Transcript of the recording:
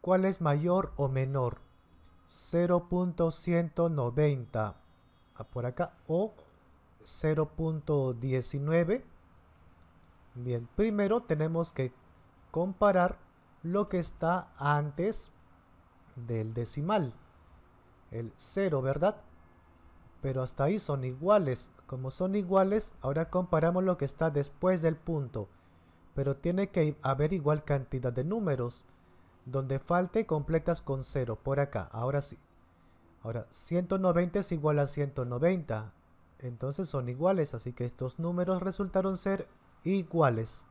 ¿Cuál es mayor o menor? 0.190 por acá o 0.19. Bien, primero tenemos que comparar lo que está antes del decimal. El 0, ¿verdad? Pero hasta ahí son iguales. Como son iguales, ahora comparamos lo que está después del punto. Pero tiene que haber igual cantidad de números. Donde falte, completas con 0. Por acá, ahora sí. Ahora, 190 es igual a 190. Entonces son iguales, así que estos números resultaron ser iguales.